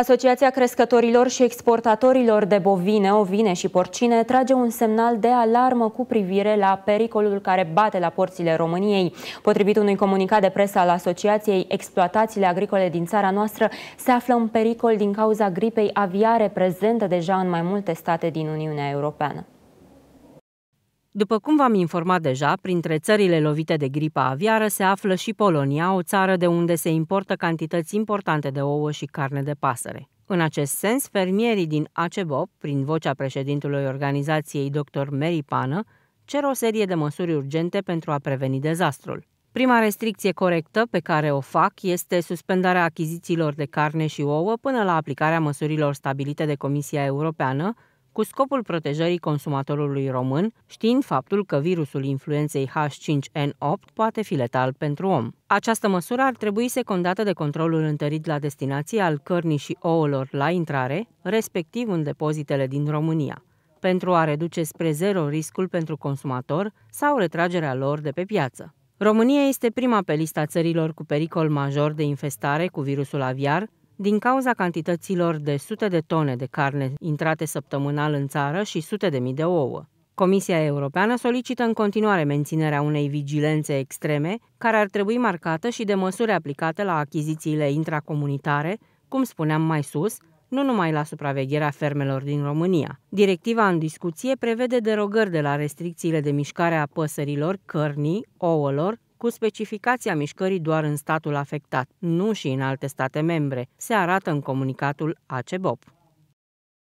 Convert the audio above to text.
Asociația Crescătorilor și Exportatorilor de bovine, ovine și porcine trage un semnal de alarmă cu privire la pericolul care bate la porțile României. Potrivit unui comunicat de presă al asociației, exploatațiile agricole din țara noastră se află în pericol din cauza gripei aviare prezentă deja în mai multe state din Uniunea Europeană. După cum v-am informat deja, printre țările lovite de gripa aviară se află și Polonia, o țară de unde se importă cantități importante de ouă și carne de pasăre. În acest sens, fermierii din Acebop, prin vocea președintelui organizației dr. Mary Pană, cer o serie de măsuri urgente pentru a preveni dezastrul. Prima restricție corectă pe care o fac este suspendarea achizițiilor de carne și ouă până la aplicarea măsurilor stabilite de Comisia Europeană cu scopul protejării consumatorului român, știind faptul că virusul influenței H5N8 poate fi letal pentru om. Această măsură ar trebui secundată de controlul întărit la destinație al cărnii și ouălor la intrare, respectiv în depozitele din România pentru a reduce spre zero riscul pentru consumator sau retragerea lor de pe piață. România este prima pe lista țărilor cu pericol major de infestare cu virusul aviar, din cauza cantităților de sute de tone de carne intrate săptămânal în țară și sute de mii de ouă. Comisia Europeană solicită în continuare menținerea unei vigilențe extreme, care ar trebui marcată și de măsuri aplicate la achizițiile intracomunitare, cum spuneam mai sus, nu numai la supravegherea fermelor din România. Directiva în discuție prevede derogări de la restricțiile de mișcare a păsărilor, cărnii, ouălor, cu specificația mișcării doar în statul afectat, nu și în alte state membre, se arată în comunicatul ACBOP.